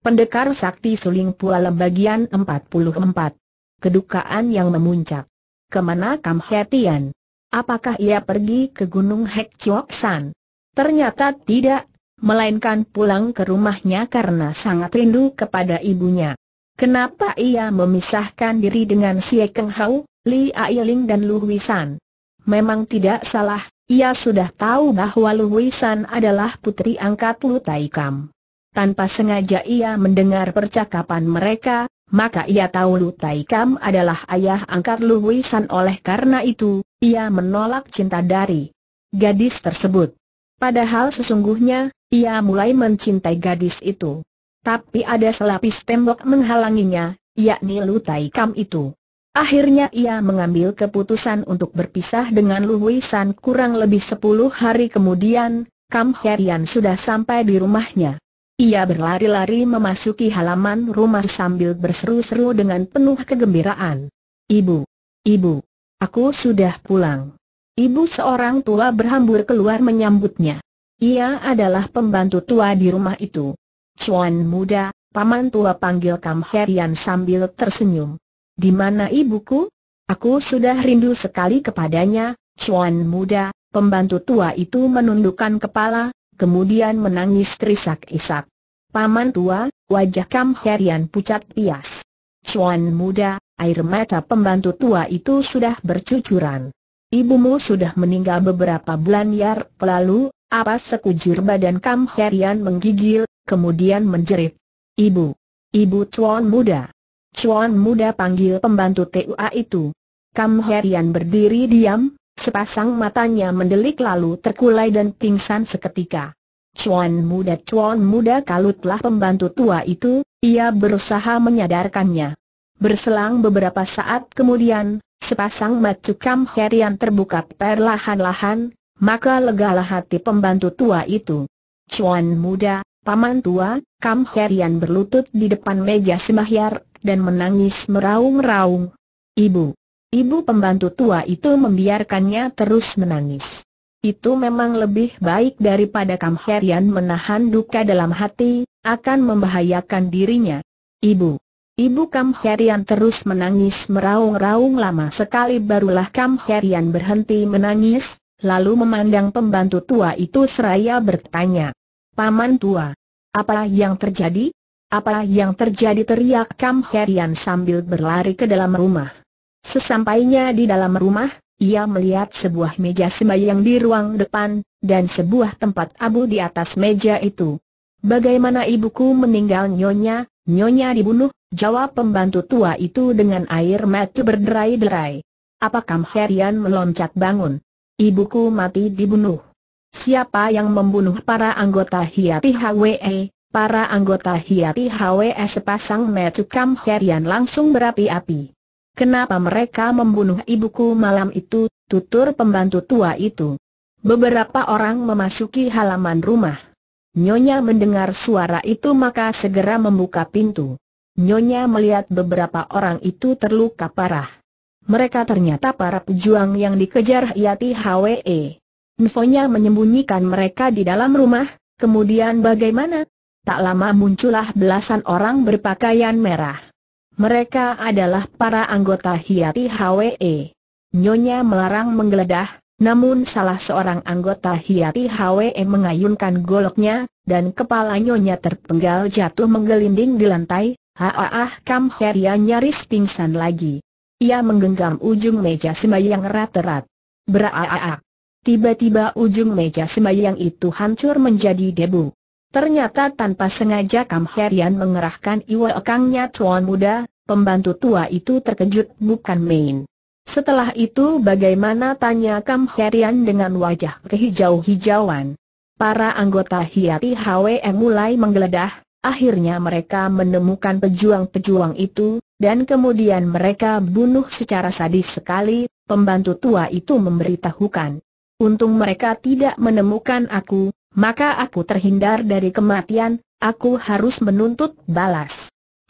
Pendekar Sakti Suling Pualem bagian 44. Kedukaan yang memuncak. Kemana Kam Hetian? Apakah ia pergi ke Gunung Hek Chok San? Ternyata tidak, melainkan pulang ke rumahnya karena sangat rindu kepada ibunya. Kenapa ia memisahkan diri dengan Si Keng Hao, Li Ailing dan Lu Wisan? Memang tidak salah, ia sudah tahu bahwa Lu Wisan adalah putri angkat Lu Tai Kam. Tanpa sengaja ia mendengar percakapan mereka, maka ia tahu Lu Tai Kam adalah ayah angkat Lu Wisan oleh karena itu, ia menolak cinta dari gadis tersebut. Padahal sesungguhnya, ia mulai mencintai gadis itu. Tapi ada selapis tembok menghalanginya, yakni Lu Tai Kam itu. Akhirnya ia mengambil keputusan untuk berpisah dengan Lu Wisan kurang lebih 10 hari kemudian, Kam Herian sudah sampai di rumahnya. Ia berlari-lari memasuki halaman rumah sambil berseru-seru dengan penuh kegembiraan. Ibu! Ibu! Aku sudah pulang. Ibu seorang tua berhambur keluar menyambutnya. Ia adalah pembantu tua di rumah itu. Cuan muda, paman tua panggil Kam Herian sambil tersenyum. Di mana ibuku? Aku sudah rindu sekali kepadanya, Cuan muda, pembantu tua itu menundukkan kepala, kemudian menangis terisak-isak. Paman tua, wajah Kam Herian pucat pias. Chuan muda, air mata pembantu tua itu sudah bercucuran. Ibumu sudah meninggal beberapa bulan yar lalu, apa sekujur badan Kam Herian menggigil, kemudian menjerit. Ibu. Ibu Chuan muda. Chuan muda panggil pembantu TUA itu. Kam Herian berdiri diam, Sepasang matanya mendelik lalu terkulai dan pingsan seketika. Cuan muda cuan muda kalutlah pembantu tua itu, ia berusaha menyadarkannya. Berselang beberapa saat kemudian, sepasang macukam herian terbuka perlahan-lahan, maka lega legalah hati pembantu tua itu. Cuan muda, paman tua, Kam Herian berlutut di depan meja sembahyar, dan menangis meraung-raung. Ibu, Ibu pembantu tua itu membiarkannya terus menangis. Itu memang lebih baik daripada Kam Herian menahan duka dalam hati, akan membahayakan dirinya. Ibu. Ibu Kam Herian terus menangis meraung-raung lama sekali barulah Kam Herian berhenti menangis, lalu memandang pembantu tua itu seraya bertanya. Paman tua, apa yang terjadi? Apa yang terjadi teriak Kam Herian sambil berlari ke dalam rumah. Sesampainya di dalam rumah, ia melihat sebuah meja sembahyang di ruang depan, dan sebuah tempat abu di atas meja itu. Bagaimana ibuku meninggal nyonya, nyonya dibunuh, jawab pembantu tua itu dengan air mata berderai-derai. Apakah Herian meloncat bangun? Ibuku mati dibunuh. Siapa yang membunuh para anggota Hiati HWE? Para anggota Hiati HWE sepasang mata Kam Herian langsung berapi-api. Kenapa mereka membunuh ibuku malam itu, tutur pembantu tua itu. Beberapa orang memasuki halaman rumah. Nyonya mendengar suara itu maka segera membuka pintu. Nyonya melihat beberapa orang itu terluka parah. Mereka ternyata para pejuang yang dikejar Yati Hwe. Nfonya menyembunyikan mereka di dalam rumah, kemudian bagaimana? Tak lama muncullah belasan orang berpakaian merah. Mereka adalah para anggota Hiati HWE. E. Nyonya melarang menggeledah, namun salah seorang anggota Hiati HWE e mengayunkan goloknya, dan kepala Nyonya terpenggal jatuh menggelinding di lantai, Haah Kam Heria nyaris pingsan lagi. Ia menggenggam ujung meja sembahyang rat-rat. Beraaak. Tiba-tiba ujung meja sembahyang itu hancur menjadi debu. Ternyata tanpa sengaja Kam Herian mengerahkan iwa ekangnya tuan muda, Pembantu tua itu terkejut bukan main. Setelah itu bagaimana tanya Kam Herian dengan wajah kehijau-hijauan. Para anggota Hiati HWM mulai menggeledah, akhirnya mereka menemukan pejuang-pejuang itu, dan kemudian mereka bunuh secara sadis sekali, pembantu tua itu memberitahukan. Untung mereka tidak menemukan aku, maka aku terhindar dari kematian, aku harus menuntut balas.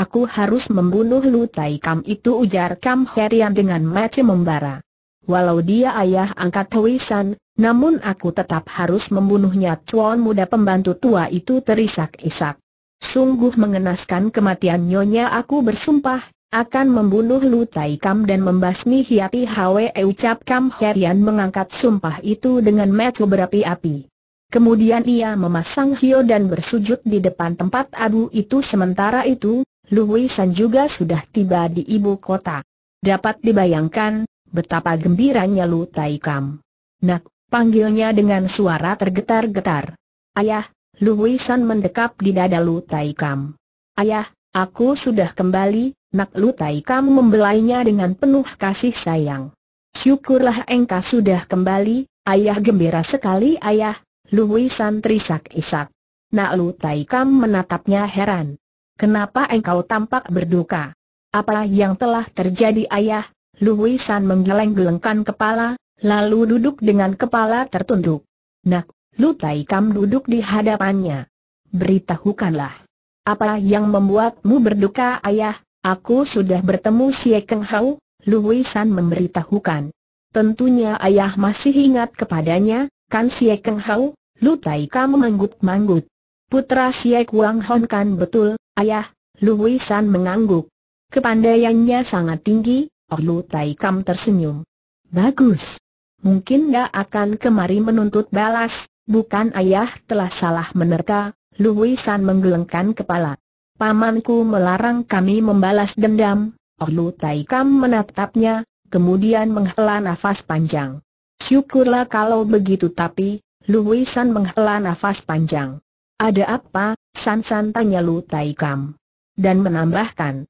Aku harus membunuh Lu Tai Kam itu ujar Kam Herian dengan mati membara. Walau dia ayah angkat Tuisan, namun aku tetap harus membunuhnya Chuan muda pembantu tua itu terisak-isak. Sungguh mengenaskan kematian nyonya aku bersumpah, akan membunuh Lu Tai Kam dan membasmi Hiati Hwe ucap Kam Herian mengangkat sumpah itu dengan mati berapi-api. Kemudian ia memasang hio dan bersujud di depan tempat abu itu sementara itu, Luwisan San juga sudah tiba di ibu kota. Dapat dibayangkan, betapa gembiranya Lu Tai Kam. Nak, panggilnya dengan suara tergetar-getar. Ayah, Lu San mendekap di dada Lu Tai Kam. Ayah, aku sudah kembali, nak Lu Tai Kam membelainya dengan penuh kasih sayang. Syukurlah engkau sudah kembali, ayah gembira sekali ayah, Luwisan San terisak-isak. Nak Lu Tai Kam menatapnya heran. Kenapa engkau tampak berduka? Apa yang telah terjadi ayah? Lu San menggeleng-gelengkan kepala, lalu duduk dengan kepala tertunduk. Nak, Lu Tai Kam duduk di hadapannya. Beritahukanlah. Apa yang membuatmu berduka ayah? Aku sudah bertemu Xie Keng Hao, Lu San memberitahukan. Tentunya ayah masih ingat kepadanya, kan Xie Keng Hao, Lu Tai Kam manggut-manggut. Putra Xie Kuang Hon kan betul, Ayah, San mengangguk. Kepandaiannya sangat tinggi, Orlu Tai Kam tersenyum. Bagus. Mungkin gak akan kemari menuntut balas, bukan ayah telah salah menerka, San menggelengkan kepala. Pamanku melarang kami membalas dendam, Orlu Tai Kam menatapnya, kemudian menghela nafas panjang. Syukurlah kalau begitu tapi, San menghela nafas panjang. Ada apa, San San tanya Lu Tai Kam. Dan menambahkan.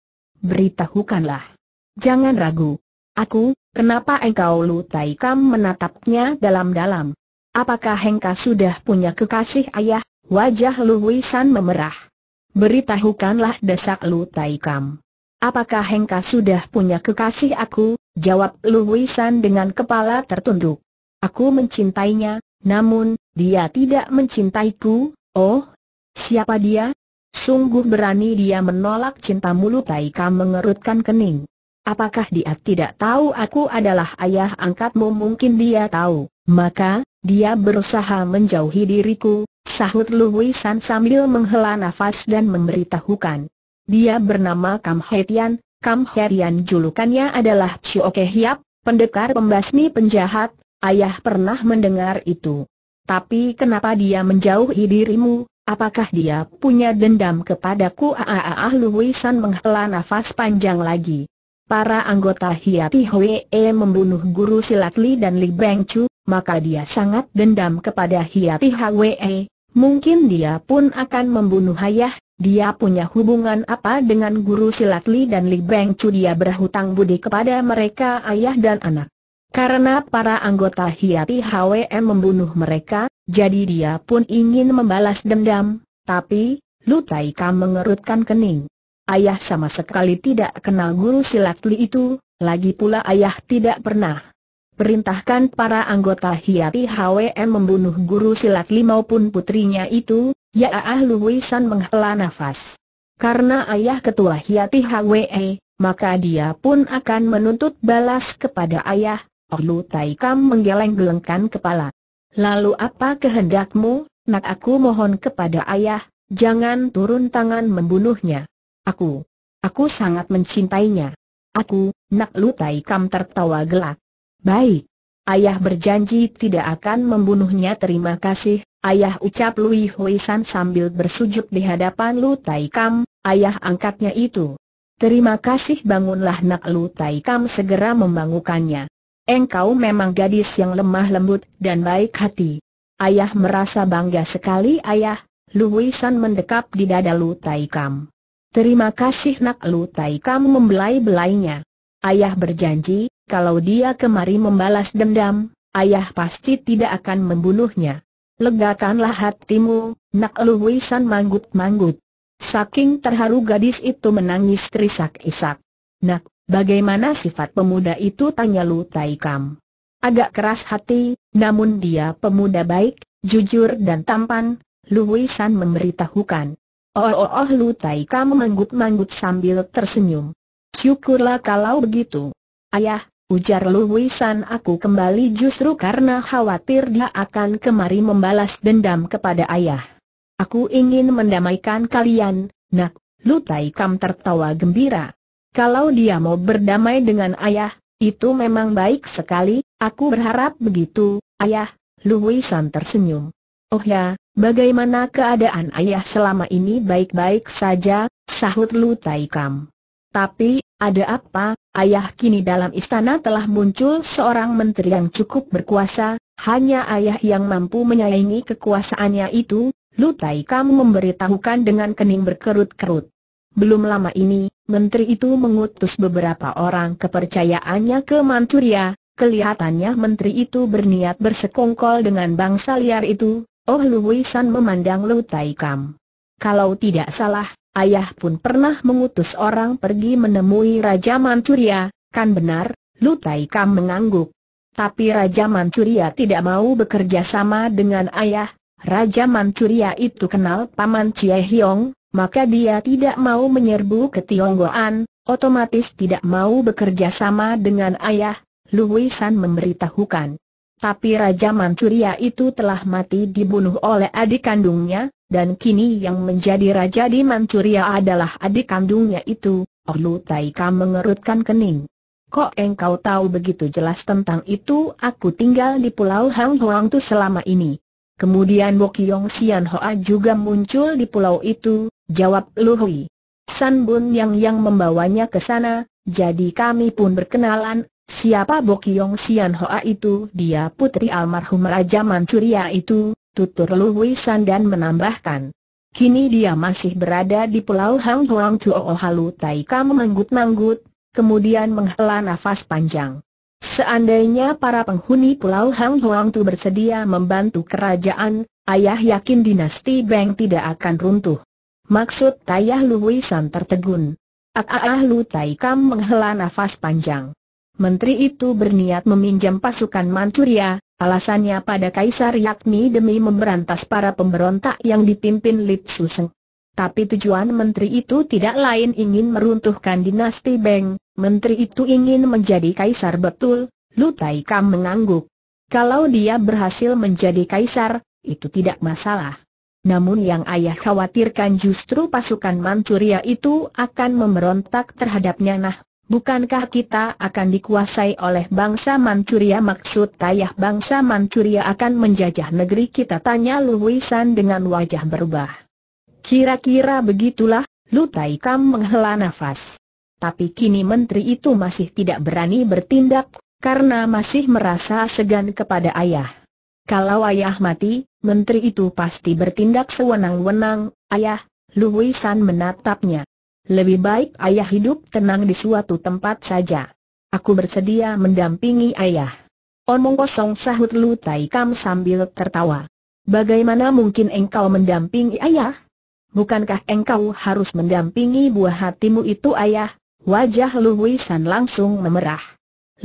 Beritahukanlah. Jangan ragu. Aku, kenapa engkau Lu Tai Kam menatapnya dalam-dalam? Apakah Hengka sudah punya kekasih ayah? Wajah Lu San memerah. Beritahukanlah desak Lu Tai Kam. Apakah Hengka sudah punya kekasih aku? Jawab Lu San dengan kepala tertunduk. Aku mencintainya, namun, dia tidak mencintaiku, oh, Siapa dia? Sungguh berani dia menolak cinta mulut Taika mengerutkan kening. Apakah dia tidak tahu aku adalah ayah angkatmu? Mungkin dia tahu. Maka, dia berusaha menjauhi diriku, sahut Luwisan sambil menghela nafas dan memberitahukan. Dia bernama Kam Hetian, Kam Hetian julukannya adalah Chio Hiap, pendekar pembasmi penjahat, ayah pernah mendengar itu. Tapi kenapa dia menjauhi dirimu, Apakah dia punya dendam kepadaku? Aaah Luisan menghela nafas panjang lagi. Para anggota Hiati Hwee membunuh guru silat Li dan Li Beng Chu, maka dia sangat dendam kepada Hiati Hwee. Mungkin dia pun akan membunuh ayah, dia punya hubungan apa dengan guru silat Li dan Li Beng Chu dia berhutang budi kepada mereka ayah dan anak. Karena para anggota Hiati HWM membunuh mereka, jadi dia pun ingin membalas dendam, tapi, Kam mengerutkan kening. Ayah sama sekali tidak kenal guru silat Li itu, lagi pula ayah tidak pernah perintahkan para anggota Hiati HWM membunuh guru silat Li maupun putrinya itu, ya Ah San menghela nafas. Karena ayah ketua Hiati HWM, e, maka dia pun akan menuntut balas kepada ayah, Orlu Kam menggeleng-gelengkan kepala. Lalu apa kehendakmu, nak aku mohon kepada ayah, jangan turun tangan membunuhnya. Aku, aku sangat mencintainya. Aku, nak Lu Tai Kam tertawa gelak. Baik. Ayah berjanji tidak akan membunuhnya terima kasih, ayah ucap Lui Huisan sambil bersujud di hadapan Lu Tai Kam. ayah angkatnya itu. Terima kasih bangunlah nak Lu Tai Kam segera membangunkannya engkau memang gadis yang lemah lembut dan baik hati. Ayah merasa bangga sekali ayah, San mendekap di dada Lu Tai Kam. Terima kasih nak Lu Tai Kam membelai-belainya. Ayah berjanji, kalau dia kemari membalas dendam, ayah pasti tidak akan membunuhnya. Legakanlah hatimu, nak San manggut-manggut. Saking terharu gadis itu menangis terisak-isak. Nak, Bagaimana sifat pemuda itu tanya Lu Tai Agak keras hati, namun dia pemuda baik, jujur dan tampan, Lu Wisan memberitahukan. Oh oh oh Lu Tai Kam menggut-manggut sambil tersenyum. Syukurlah kalau begitu. Ayah, ujar Lu Wisan aku kembali justru karena khawatir dia akan kemari membalas dendam kepada ayah. Aku ingin mendamaikan kalian, nak, Lu Tai tertawa gembira. Kalau dia mau berdamai dengan ayah, itu memang baik sekali, aku berharap begitu, ayah, Lui San tersenyum. Oh ya, bagaimana keadaan ayah selama ini baik-baik saja, sahut Lu Tai Tapi, ada apa, ayah kini dalam istana telah muncul seorang menteri yang cukup berkuasa, hanya ayah yang mampu menyaingi kekuasaannya itu, Lu Tai memberitahukan dengan kening berkerut-kerut. Belum lama ini, Menteri itu mengutus beberapa orang kepercayaannya ke Manchuria, kelihatannya menteri itu berniat bersekongkol dengan bangsa liar itu, Oh Luwisan memandang Lu Tai Kam. Kalau tidak salah, ayah pun pernah mengutus orang pergi menemui Raja Manchuria, kan benar? Lu Tai Kam mengangguk. Tapi Raja Manchuria tidak mau bekerja sama dengan ayah, Raja Manchuria itu kenal Paman Chie Hiong, maka dia tidak mau menyerbu ke Tionggoan, otomatis tidak mau bekerja sama dengan ayah, Luwisan memberitahukan. Tapi Raja Mancuria itu telah mati dibunuh oleh adik kandungnya, dan kini yang menjadi raja di Mancuria adalah adik kandungnya itu, Lu Taika mengerutkan kening. Kok engkau tahu begitu jelas tentang itu aku tinggal di pulau Hang Huang tu selama ini. Kemudian Bokiong Sian Hoa juga muncul di pulau itu, jawab Luhui. San Bun Yang yang membawanya ke sana, jadi kami pun berkenalan, siapa Bokyong Sian Hoa itu dia putri almarhum Raja Manchuria itu, tutur Luhui San dan menambahkan. Kini dia masih berada di Pulau Hang Huang Chuo Halu Taika menggut manggut kemudian menghela nafas panjang. Seandainya para penghuni Pulau Hang Huang Tu bersedia membantu kerajaan, ayah yakin dinasti Beng tidak akan runtuh. Maksud Tayah Luwisan tertegun. Ah Lu Tai Kam menghela nafas panjang. Menteri itu berniat meminjam pasukan Manchuria, alasannya pada kaisar yakni demi memberantas para pemberontak yang dipimpin Lip Suseng. Tapi tujuan menteri itu tidak lain ingin meruntuhkan dinasti Beng, menteri itu ingin menjadi kaisar betul, Lu Tai Kam mengangguk. Kalau dia berhasil menjadi kaisar, itu tidak masalah. Namun yang ayah khawatirkan justru pasukan Manchuria itu akan memberontak terhadapnya nah, bukankah kita akan dikuasai oleh bangsa Manchuria maksud ayah bangsa Manchuria akan menjajah negeri kita tanya Louisan dengan wajah berubah. Kira-kira begitulah, Tai Kam menghela nafas. Tapi kini menteri itu masih tidak berani bertindak, karena masih merasa segan kepada ayah. Kalau ayah mati, menteri itu pasti bertindak sewenang-wenang, ayah, Lui San menatapnya. Lebih baik ayah hidup tenang di suatu tempat saja. Aku bersedia mendampingi ayah. Omong kosong sahut Lu Tai Kam sambil tertawa. Bagaimana mungkin engkau mendampingi ayah? Bukankah engkau harus mendampingi buah hatimu itu ayah? Wajah Lu San langsung memerah.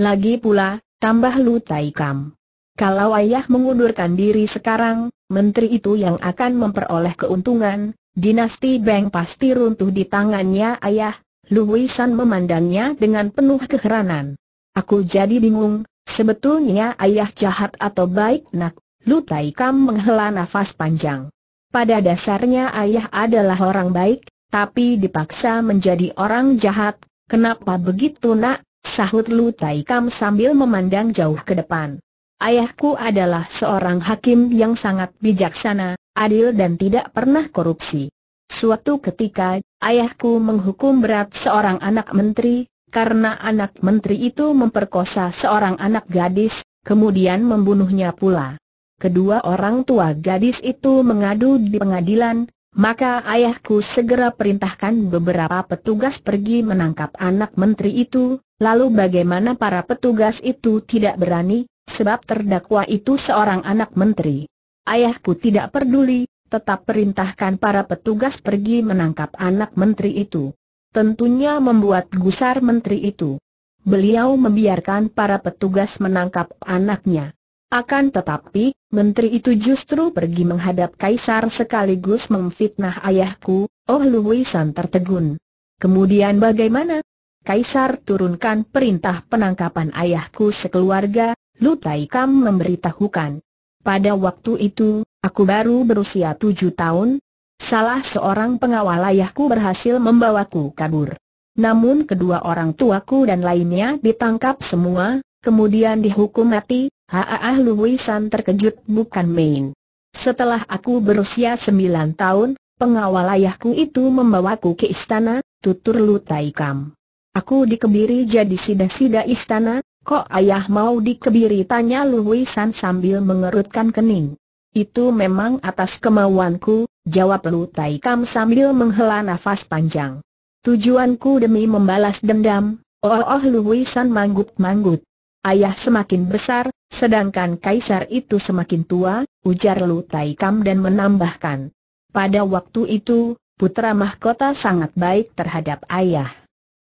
Lagi pula, tambah Lu Tai Kam. Kalau ayah mengundurkan diri sekarang, menteri itu yang akan memperoleh keuntungan, dinasti Beng pasti runtuh di tangannya ayah. Luwisan memandangnya dengan penuh keheranan. Aku jadi bingung, sebetulnya ayah jahat atau baik nak, Lu Tai Kam menghela nafas panjang. Pada dasarnya ayah adalah orang baik, tapi dipaksa menjadi orang jahat, kenapa begitu nak? Sahut Lu Tai Kam sambil memandang jauh ke depan. Ayahku adalah seorang hakim yang sangat bijaksana, adil dan tidak pernah korupsi. Suatu ketika, ayahku menghukum berat seorang anak menteri, karena anak menteri itu memperkosa seorang anak gadis, kemudian membunuhnya pula. Kedua orang tua gadis itu mengadu di pengadilan, maka ayahku segera perintahkan beberapa petugas pergi menangkap anak menteri itu, lalu bagaimana para petugas itu tidak berani, Sebab terdakwa itu seorang anak menteri. Ayahku tidak peduli, tetap perintahkan para petugas pergi menangkap anak menteri itu. Tentunya membuat gusar menteri itu. Beliau membiarkan para petugas menangkap anaknya. Akan tetapi, menteri itu justru pergi menghadap kaisar sekaligus memfitnah ayahku, Oh Luwisan tertegun. Kemudian bagaimana? Kaisar turunkan perintah penangkapan ayahku sekeluarga, Lu Kam memberitahukan. Pada waktu itu, aku baru berusia tujuh tahun, salah seorang pengawal ayahku berhasil membawaku kabur. Namun kedua orang tuaku dan lainnya ditangkap semua, kemudian dihukum mati, Haah Luwisan terkejut bukan main. Setelah aku berusia sembilan tahun, pengawal ayahku itu membawaku ke istana, tutur Lu Kam. Aku dikebiri jadi sida-sida istana, Kok ayah mau dikebiri tanya Lui San sambil mengerutkan kening. Itu memang atas kemauanku, jawab Lu Tai sambil menghela nafas panjang. Tujuanku demi membalas dendam, oh oh Lui San manggut-manggut. Ayah semakin besar, sedangkan kaisar itu semakin tua, ujar Lu Tai dan menambahkan. Pada waktu itu, putra mahkota sangat baik terhadap ayah.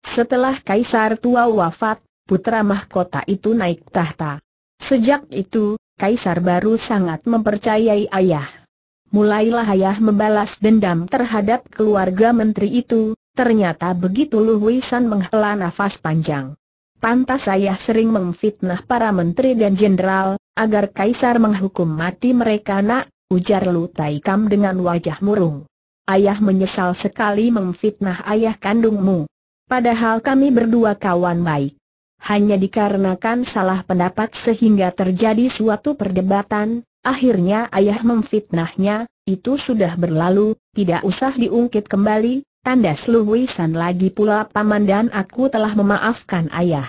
Setelah kaisar tua wafat, putra mahkota itu naik tahta. Sejak itu, Kaisar baru sangat mempercayai ayah. Mulailah ayah membalas dendam terhadap keluarga menteri itu, ternyata begitu Luwisan menghela nafas panjang. Pantas ayah sering memfitnah para menteri dan jenderal, agar kaisar menghukum mati mereka nak, ujar Lu Taikam dengan wajah murung. Ayah menyesal sekali memfitnah ayah kandungmu. Padahal kami berdua kawan baik hanya dikarenakan salah pendapat sehingga terjadi suatu perdebatan, akhirnya ayah memfitnahnya, itu sudah berlalu, tidak usah diungkit kembali, tandas Luwisan lagi pula paman dan aku telah memaafkan ayah.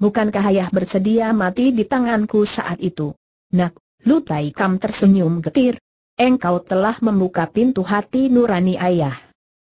Bukankah ayah bersedia mati di tanganku saat itu? Nak, Lutai Kam tersenyum getir. Engkau telah membuka pintu hati nurani ayah.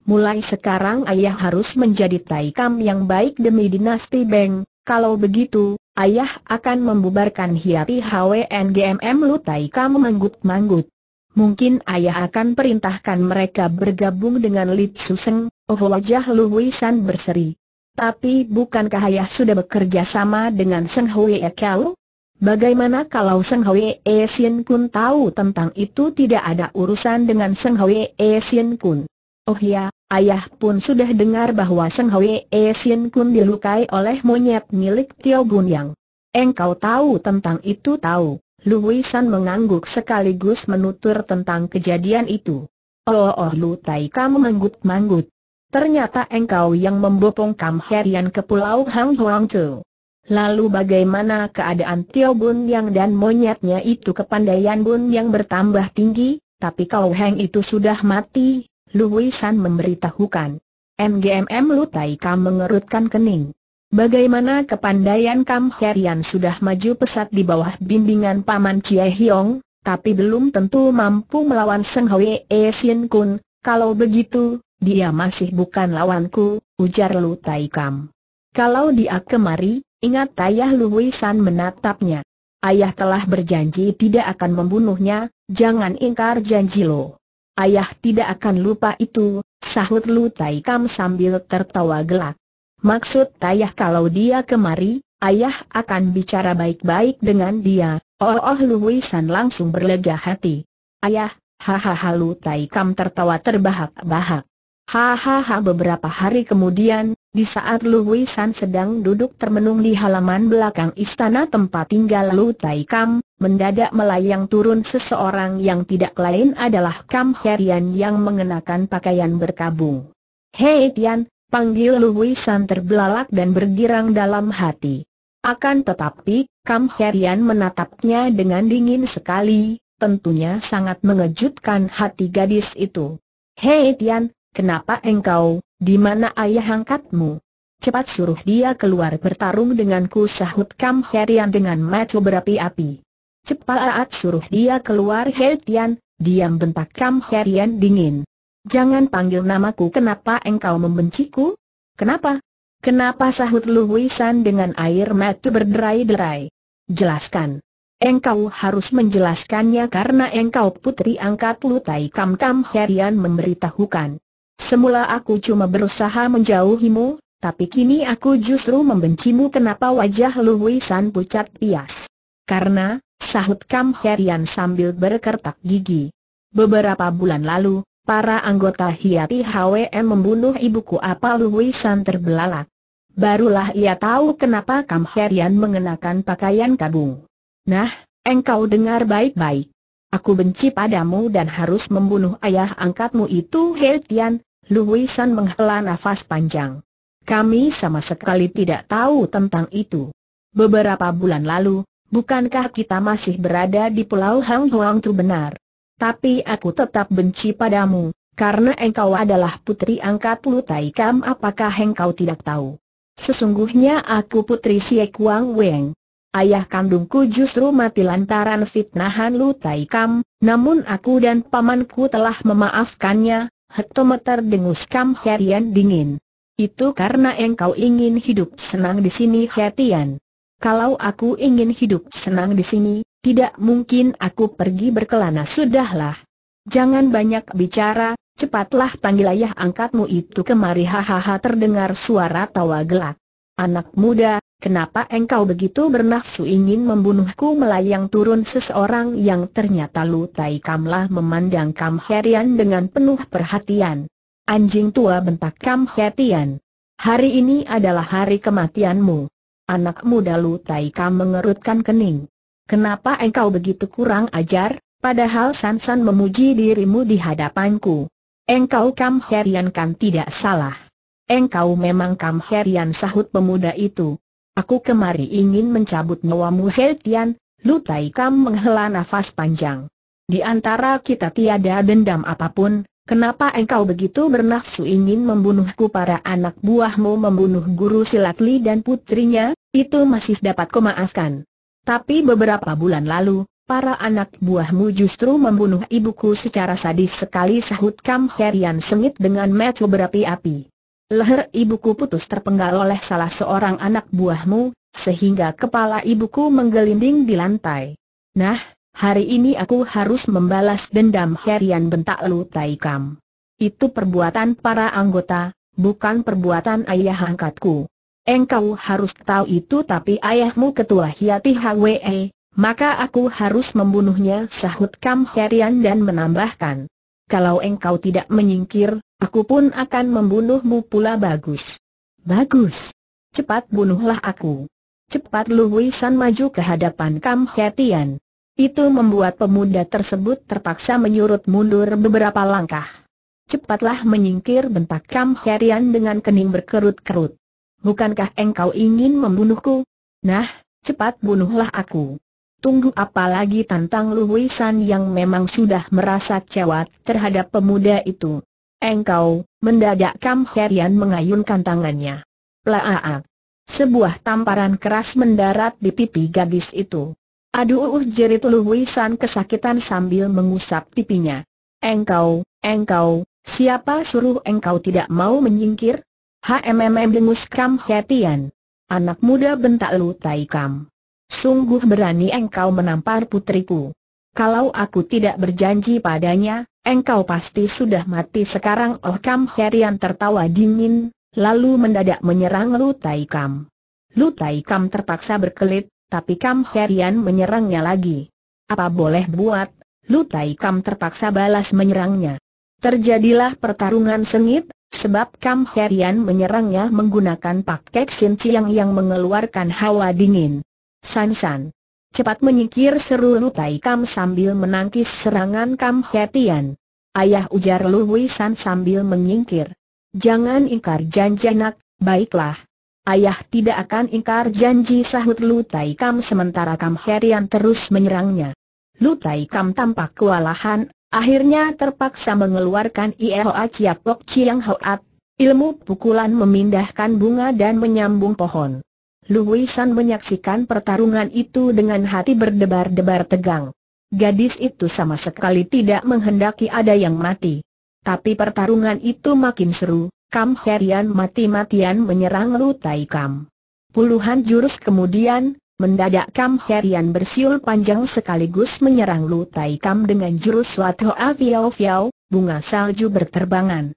Mulai sekarang ayah harus menjadi Taikam yang baik demi dinasti Beng, kalau begitu, ayah akan membubarkan hiati HWNGMM Lutai kamu manggut-manggut. Mungkin ayah akan perintahkan mereka bergabung dengan Lip Suseng, oh wajah Lu Luwisan berseri. Tapi bukankah ayah sudah bekerja sama dengan Seng Hwe Kau? Bagaimana kalau Seng Hwe Sien Kun tahu tentang itu tidak ada urusan dengan Seng Hwe Sien Kun? Oh ya, Ayah pun sudah dengar bahwa Seng E Sin Kun dilukai oleh monyet milik Tio Gun Yang. Engkau tahu tentang itu tahu, Lu San mengangguk sekaligus menutur tentang kejadian itu. Oh oh Lu Tai kamu manggut-manggut. Ternyata engkau yang membopong Kam Herian ke Pulau Hang Huang Chu. Lalu bagaimana keadaan Tio Bun Yang dan monyetnya itu kepandaian Bun Yang bertambah tinggi, tapi kau Heng itu sudah mati, Luwisan San memberitahukan. MGMM Tai Kam mengerutkan kening. Bagaimana kepandaian Kam Herian sudah maju pesat di bawah bimbingan Paman Chie Hiong, tapi belum tentu mampu melawan Seng Hwee Sien Kun, kalau begitu, dia masih bukan lawanku, ujar Lu Tai Kam. Kalau dia kemari, ingat ayah Lui San menatapnya. Ayah telah berjanji tidak akan membunuhnya, jangan ingkar janji lo. Ayah tidak akan lupa itu, sahut Lu Tai Kam sambil tertawa gelak. Maksud ayah kalau dia kemari, ayah akan bicara baik-baik dengan dia. Oh oh Lu Wisan langsung berlega hati. Ayah, hahaha Lu Tai Kam tertawa terbahak-bahak. Hahaha beberapa hari kemudian, di saat Lu Wisan sedang duduk termenung di halaman belakang istana tempat tinggal Lu Tai Kam, mendadak melayang turun seseorang yang tidak lain adalah Kam Herian yang mengenakan pakaian berkabung. Hei Tian, panggil Lu Wei San terbelalak dan bergirang dalam hati. Akan tetapi, Kam Herian menatapnya dengan dingin sekali, tentunya sangat mengejutkan hati gadis itu. Hei Tian, kenapa engkau, di mana ayah angkatmu? Cepat suruh dia keluar bertarung denganku sahut Kam Herian dengan mata berapi-api. Cepat suruh dia keluar Hei Tian, diam bentak Kam Herian dingin. Jangan panggil namaku kenapa engkau membenciku? Kenapa? Kenapa sahut Lu Wisan dengan air mata berderai-derai? Jelaskan. Engkau harus menjelaskannya karena engkau putri angkat Lutai Kam Kam Herian memberitahukan. Semula aku cuma berusaha menjauhimu, tapi kini aku justru membencimu kenapa wajah Lu Wisan pucat pias. Karena, sahut Kam Herian sambil berkertak gigi. Beberapa bulan lalu, para anggota Hiati HWM membunuh ibuku Apa Luwisan terbelalak. Barulah ia tahu kenapa Kam Herian mengenakan pakaian kabung. Nah, engkau dengar baik-baik. Aku benci padamu dan harus membunuh ayah angkatmu itu He Tian, Luwisan menghela nafas panjang. Kami sama sekali tidak tahu tentang itu. Beberapa bulan lalu, Bukankah kita masih berada di Pulau Hang Huang Tu benar? Tapi aku tetap benci padamu, karena engkau adalah putri angkat Tai Kam apakah engkau tidak tahu? Sesungguhnya aku putri Siek Wang Weng. Ayah kandungku justru mati lantaran fitnahan Tai Kam, namun aku dan pamanku telah memaafkannya, hektometer dengus Kam Herian dingin. Itu karena engkau ingin hidup senang di sini Hetian. Kalau aku ingin hidup senang di sini, tidak mungkin aku pergi berkelana sudahlah. Jangan banyak bicara, cepatlah panggil ayah angkatmu itu kemari hahaha terdengar suara tawa gelak. Anak muda, kenapa engkau begitu bernafsu ingin membunuhku melayang turun seseorang yang ternyata Lutai Kamlah memandang Kam Herian dengan penuh perhatian. Anjing tua bentak Kam Herian. Hari ini adalah hari kematianmu. Anak muda lu, Taika mengerutkan kening. Kenapa engkau begitu kurang ajar, padahal Sansan memuji dirimu di hadapanku? Engkau Kam Herian kan tidak salah. Engkau memang Kam Herian sahut pemuda itu. Aku kemari ingin mencabut nyawamu Heltian, Lu, Taika menghela nafas panjang. Di antara kita tiada dendam apapun, Kenapa engkau begitu bernafsu ingin membunuhku para anak buahmu membunuh guru silat Li dan putrinya? Itu masih dapat kau Tapi beberapa bulan lalu, para anak buahmu justru membunuh ibuku secara sadis sekali sahut Kam Herian sengit dengan mata berapi-api. Leher ibuku putus terpenggal oleh salah seorang anak buahmu, sehingga kepala ibuku menggelinding di lantai. Nah, hari ini aku harus membalas dendam Herian bentak Lu Tai Kam. Itu perbuatan para anggota, bukan perbuatan ayah angkatku. Engkau harus tahu itu tapi ayahmu ketua Hiati Hwe, maka aku harus membunuhnya sahut Kam Herian dan menambahkan. Kalau engkau tidak menyingkir, aku pun akan membunuhmu pula bagus. Bagus. Cepat bunuhlah aku. Cepat Lu San maju ke hadapan Kam Hetian. Itu membuat pemuda tersebut terpaksa menyurut mundur beberapa langkah. Cepatlah menyingkir bentak Kam Hetian dengan kening berkerut-kerut bukankah engkau ingin membunuhku? Nah, cepat bunuhlah aku. Tunggu apa apalagi tantang Weisan yang memang sudah merasa kecewa terhadap pemuda itu. Engkau, mendadak Kam Herian mengayunkan tangannya. Laaak. Sebuah tamparan keras mendarat di pipi gadis itu. Aduh jerit jerit Weisan kesakitan sambil mengusap pipinya. Engkau, engkau, siapa suruh engkau tidak mau menyingkir? HMMM dengus Kam Hetian. Anak muda bentak Lu Tai Kam. Sungguh berani engkau menampar putriku. Kalau aku tidak berjanji padanya, engkau pasti sudah mati sekarang Oh Kam Hetian tertawa dingin, lalu mendadak menyerang Lu Tai Kam. Lu Tai Kam terpaksa berkelit, tapi Kam Hetian menyerangnya lagi. Apa boleh buat, Lu Tai Kam terpaksa balas menyerangnya. Terjadilah pertarungan sengit, Sebab Kam Herian menyerangnya menggunakan sin Chiang yang mengeluarkan hawa dingin. San San. Cepat menyingkir seru Lutai Kam sambil menangkis serangan Kam Herian. Ayah ujar Lu Hui San sambil menyingkir. Jangan ingkar janji nak, baiklah. Ayah tidak akan ingkar janji sahut Lutai Kam sementara Kam Herian terus menyerangnya. Lutai Kam tampak kewalahan, Akhirnya terpaksa mengeluarkan Iehoa Ciapok Chiang Hoat, ilmu pukulan memindahkan bunga dan menyambung pohon. Luwisan menyaksikan pertarungan itu dengan hati berdebar-debar tegang. Gadis itu sama sekali tidak menghendaki ada yang mati. Tapi pertarungan itu makin seru, Kam Herian mati-matian menyerang Lu Tai Kam. Puluhan jurus kemudian, Mendadak Kam Herian bersiul panjang sekaligus menyerang Lu Tai Kam dengan jurus Wat Hoa Viao Viao, bunga salju berterbangan.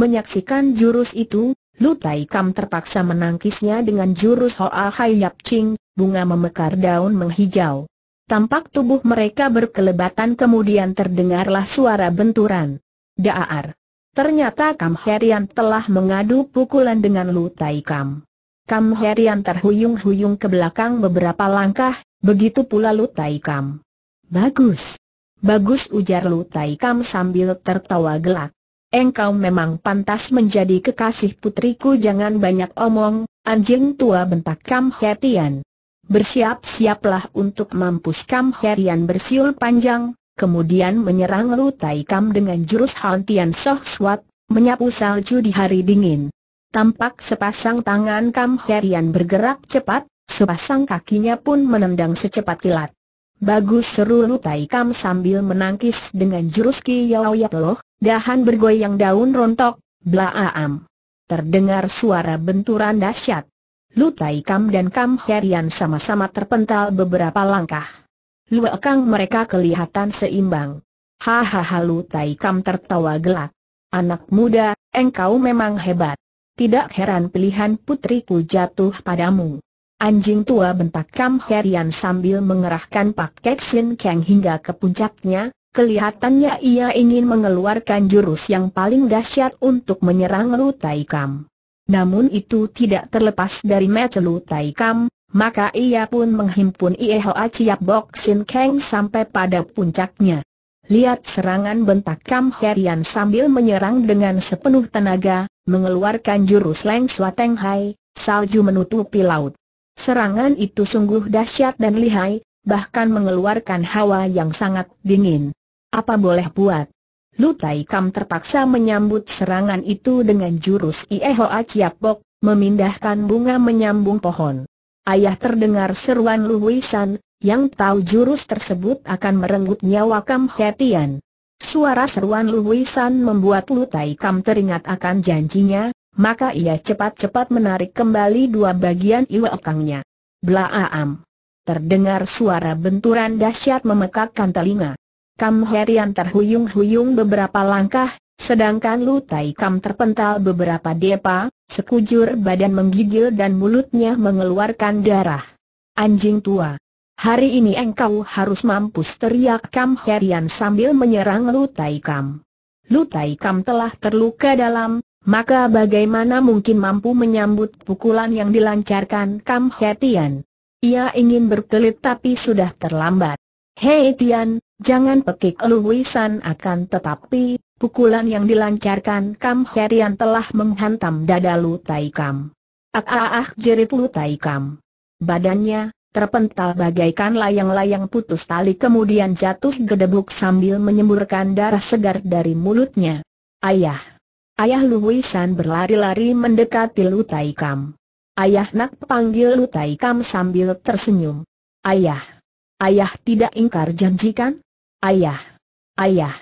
Menyaksikan jurus itu, Lu Tai Kam terpaksa menangkisnya dengan jurus Hoa Hai Yap Ching, bunga memekar daun menghijau. Tampak tubuh mereka berkelebatan kemudian terdengarlah suara benturan. Daar! Ternyata Kam Herian telah mengadu pukulan dengan Lu Tai Kam. Kam Herian terhuyung-huyung ke belakang beberapa langkah, begitu pula Lutai Kam. Bagus. Bagus ujar Lutai Kam sambil tertawa gelak. Engkau memang pantas menjadi kekasih putriku jangan banyak omong, anjing tua bentak Kam Herian. Bersiap-siaplah untuk mampus Kam Herian bersiul panjang, kemudian menyerang Lutai Kam dengan jurus Hantian Soh Swat, menyapu salju di hari dingin tampak sepasang tangan Kam Herian bergerak cepat, sepasang kakinya pun menendang secepat kilat. Bagus seru Lutai Kam sambil menangkis dengan jurus Kiyao Loh, dahan bergoyang daun rontok, blaaam. Terdengar suara benturan dahsyat. Lutai Kam dan Kam Herian sama-sama terpental beberapa langkah. Luekang mereka kelihatan seimbang. Hahaha Lutai Kam tertawa gelak. Anak muda, engkau memang hebat tidak heran pilihan putriku jatuh padamu. Anjing tua bentak Kam Herian sambil mengerahkan paket Sin Kang hingga ke puncaknya, kelihatannya ia ingin mengeluarkan jurus yang paling dahsyat untuk menyerang Lu Tai Kam. Namun itu tidak terlepas dari match Lu Tai Kam, maka ia pun menghimpun ieho Chiap Bok Sin Kang sampai pada puncaknya. Lihat serangan bentak Kam Herian sambil menyerang dengan sepenuh tenaga, mengeluarkan jurus Leng Swateng Hai, salju menutupi laut. Serangan itu sungguh dahsyat dan lihai, bahkan mengeluarkan hawa yang sangat dingin. Apa boleh buat? Lutai Kam terpaksa menyambut serangan itu dengan jurus Iehoa Chiapok, memindahkan bunga menyambung pohon. Ayah terdengar seruan Lu Wisan, yang tahu jurus tersebut akan merenggut nyawa Kam Hetian. Suara seruan Lu Wisan membuat Lu Tai Kam teringat akan janjinya, maka ia cepat-cepat menarik kembali dua bagian okangnya. Blaam. Terdengar suara benturan dahsyat memekakkan telinga. Kam Herian terhuyung-huyung beberapa langkah, sedangkan Lu Tai Kam terpental beberapa depa, sekujur badan menggigil dan mulutnya mengeluarkan darah. Anjing tua. Hari ini engkau harus mampus teriak Kam Herian sambil menyerang Lutai Kam. Lutai Kam telah terluka dalam, maka bagaimana mungkin mampu menyambut pukulan yang dilancarkan Kam Herian? Ia ingin berkelit tapi sudah terlambat. Hei Tian, jangan pekik eluwisan akan tetapi, pukulan yang dilancarkan Kam Herian telah menghantam dada Lutai Kam. Ah ah ah jerit Lutai Kam. Badannya, terpental bagaikan layang-layang putus tali kemudian jatuh gedebuk sambil menyemburkan darah segar dari mulutnya. Ayah! Ayah Luwisan berlari-lari mendekati Lutai Kam. Ayah nak panggil Lutai Kam sambil tersenyum. Ayah! Ayah tidak ingkar janjikan? Ayah! Ayah!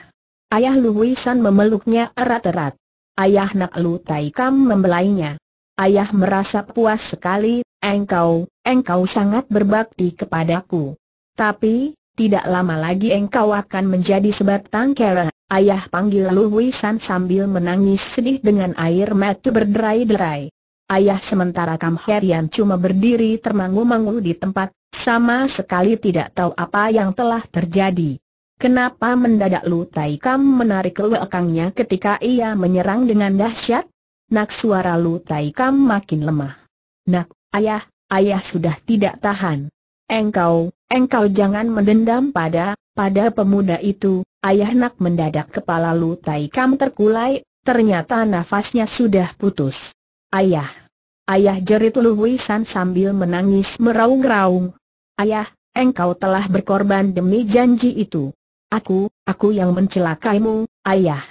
Ayah Luwisan memeluknya erat-erat. Ayah nak Lutai Kam membelainya. Ayah merasa puas sekali Engkau, engkau sangat berbakti kepadaku. Tapi, tidak lama lagi engkau akan menjadi sebatang kera. Ayah panggil Lu San sambil menangis sedih dengan air mata berderai-derai. Ayah sementara Kam cuma berdiri termangu-mangu di tempat, sama sekali tidak tahu apa yang telah terjadi. Kenapa mendadak Lu Tai Kam menarik lelakangnya ketika ia menyerang dengan dahsyat? Nak suara Lu Tai Kam makin lemah. Nak, Ayah, ayah sudah tidak tahan. Engkau, engkau jangan mendendam pada, pada pemuda itu, ayah nak mendadak kepala lutai kam terkulai, ternyata nafasnya sudah putus. Ayah, ayah jerit Luwisan sambil menangis meraung-raung. Ayah, engkau telah berkorban demi janji itu. Aku, aku yang mencelakaimu, ayah.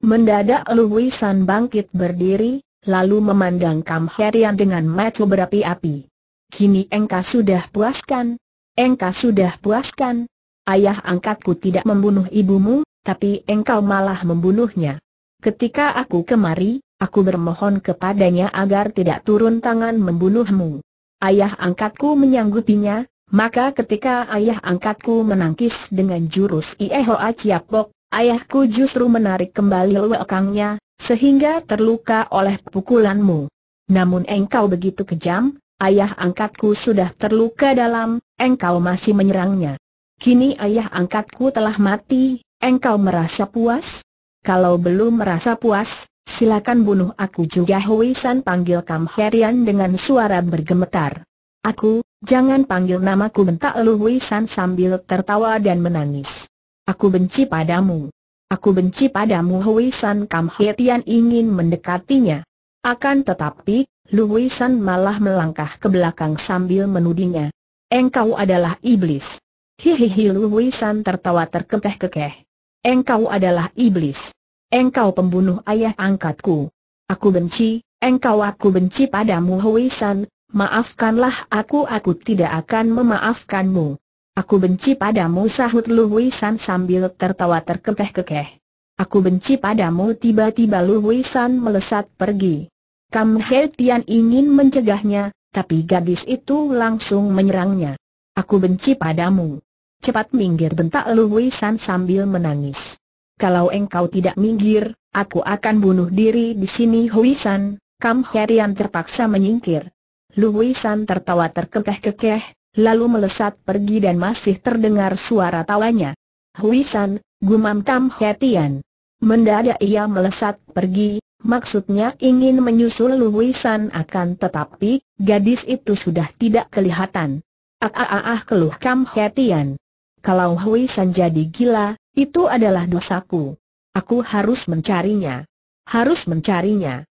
Mendadak Luwisan bangkit berdiri, lalu memandang Kam Herian dengan mata berapi-api. Kini engkau sudah puaskan? Engkau sudah puaskan? Ayah angkatku tidak membunuh ibumu, tapi engkau malah membunuhnya. Ketika aku kemari, aku bermohon kepadanya agar tidak turun tangan membunuhmu. Ayah angkatku menyanggupinya, maka ketika ayah angkatku menangkis dengan jurus ieho Ciapok, ayahku justru menarik kembali lekangnya, sehingga terluka oleh pukulanmu. Namun engkau begitu kejam, ayah angkatku sudah terluka dalam, engkau masih menyerangnya. Kini ayah angkatku telah mati, engkau merasa puas? Kalau belum merasa puas, silakan bunuh aku juga Hui San panggil Kam Herian dengan suara bergemetar. Aku, jangan panggil namaku bentak Lu Hui San sambil tertawa dan menangis. Aku benci padamu. Aku benci padamu Hui San Kam He Tian ingin mendekatinya. Akan tetapi, Hui San malah melangkah ke belakang sambil menudingnya. Engkau adalah iblis. Hihihi Hui San tertawa terkekeh-kekeh. Engkau adalah iblis. Engkau pembunuh ayah angkatku. Aku benci, engkau aku benci padamu Hui San, maafkanlah aku aku tidak akan memaafkanmu. Aku benci padamu sahut Lu Wisan sambil tertawa terkekeh-kekeh. Aku benci padamu tiba-tiba Lu Wisan melesat pergi. Kam He Tian ingin mencegahnya, tapi gadis itu langsung menyerangnya. Aku benci padamu. Cepat minggir bentak Lu Wisan sambil menangis. Kalau engkau tidak minggir, aku akan bunuh diri di sini Huisan. Kam Tian terpaksa menyingkir. Lu Wisan tertawa terkekeh-kekeh, lalu melesat pergi dan masih terdengar suara tawanya. Huisan, gumam Tam Hetian. Mendadak ia melesat pergi, maksudnya ingin menyusul Huisan akan tetapi, gadis itu sudah tidak kelihatan. Ah ah ah, ah keluh Kam Hetian. Kalau Huisan jadi gila, itu adalah dosaku. Aku harus mencarinya. Harus mencarinya.